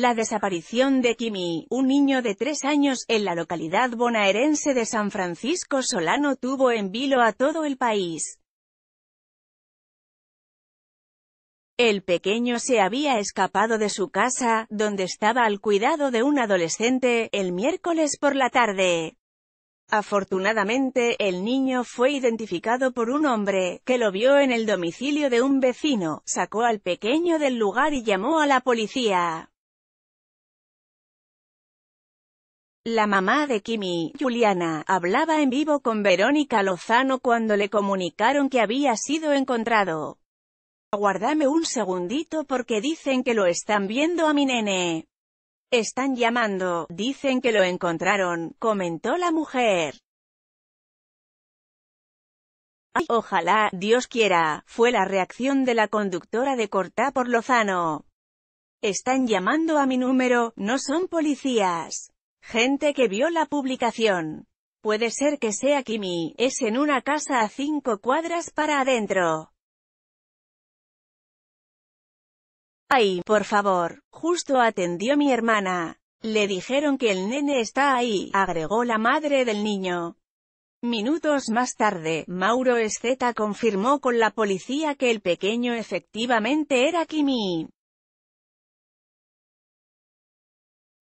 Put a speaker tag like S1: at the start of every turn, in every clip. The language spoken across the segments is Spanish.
S1: la desaparición de Kimi, un niño de tres años, en la localidad bonaerense de San Francisco Solano tuvo en vilo a todo el país. El pequeño se había escapado de su casa, donde estaba al cuidado de un adolescente, el miércoles por la tarde. Afortunadamente, el niño fue identificado por un hombre, que lo vio en el domicilio de un vecino, sacó al pequeño del lugar y llamó a la policía. La mamá de Kimi, Juliana, hablaba en vivo con Verónica Lozano cuando le comunicaron que había sido encontrado. Aguardame un segundito porque dicen que lo están viendo a mi nene. Están llamando, dicen que lo encontraron, comentó la mujer. Ay, ojalá, Dios quiera, fue la reacción de la conductora de Cortá por Lozano. Están llamando a mi número, no son policías. Gente que vio la publicación. Puede ser que sea Kimi, es en una casa a cinco cuadras para adentro. Ay, por favor, justo atendió mi hermana. Le dijeron que el nene está ahí, agregó la madre del niño. Minutos más tarde, Mauro Esceta confirmó con la policía que el pequeño efectivamente era Kimi.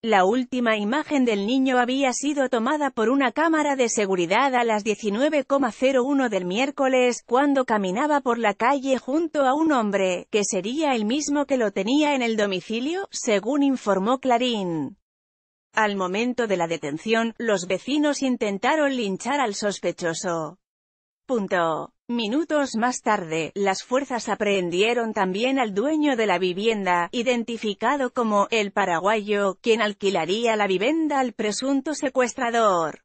S1: La última imagen del niño había sido tomada por una cámara de seguridad a las 19.01 del miércoles, cuando caminaba por la calle junto a un hombre, que sería el mismo que lo tenía en el domicilio, según informó Clarín. Al momento de la detención, los vecinos intentaron linchar al sospechoso. Punto. Minutos más tarde, las fuerzas aprehendieron también al dueño de la vivienda, identificado como «el paraguayo», quien alquilaría la vivienda al presunto secuestrador.